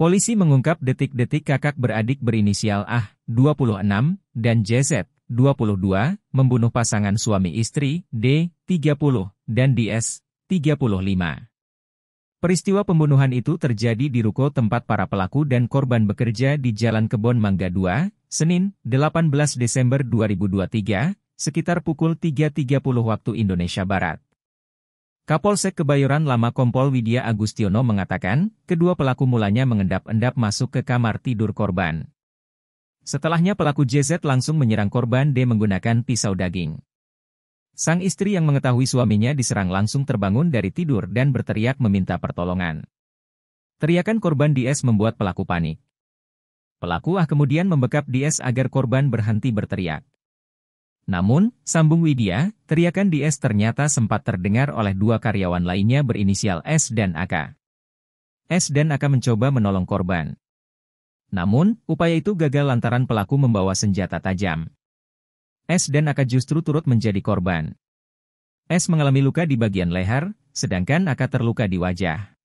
Polisi mengungkap detik-detik kakak beradik berinisial Ah, 26, dan JZ, 22, membunuh pasangan suami istri, D, 30, dan DS, 35. Peristiwa pembunuhan itu terjadi di ruko tempat para pelaku dan korban bekerja di Jalan Kebon Mangga 2, Senin, 18 Desember 2023, sekitar pukul 3.30 waktu Indonesia Barat. Kapolsek Kebayoran Lama Kompol Widya Agustiono mengatakan, kedua pelaku mulanya mengendap-endap masuk ke kamar tidur korban. Setelahnya pelaku JZ langsung menyerang korban D menggunakan pisau daging. Sang istri yang mengetahui suaminya diserang langsung terbangun dari tidur dan berteriak meminta pertolongan. Teriakan korban DS membuat pelaku panik. Pelaku ah kemudian membekap DS agar korban berhenti berteriak. Namun, sambung Widya, teriakan DS ternyata sempat terdengar oleh dua karyawan lainnya berinisial S dan AK. S dan AK mencoba menolong korban. Namun, upaya itu gagal lantaran pelaku membawa senjata tajam. S dan AK justru turut menjadi korban. S mengalami luka di bagian leher, sedangkan AK terluka di wajah.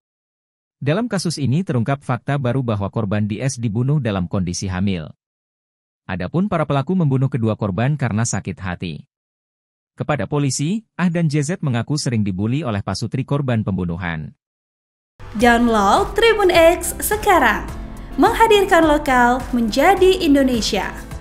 Dalam kasus ini terungkap fakta baru bahwa korban DS dibunuh dalam kondisi hamil. Adapun para pelaku membunuh kedua korban karena sakit hati. Kepada polisi, Ah dan JZ mengaku sering dibully oleh pasutri korban pembunuhan. Download Tribun X sekarang, menghadirkan lokal menjadi Indonesia.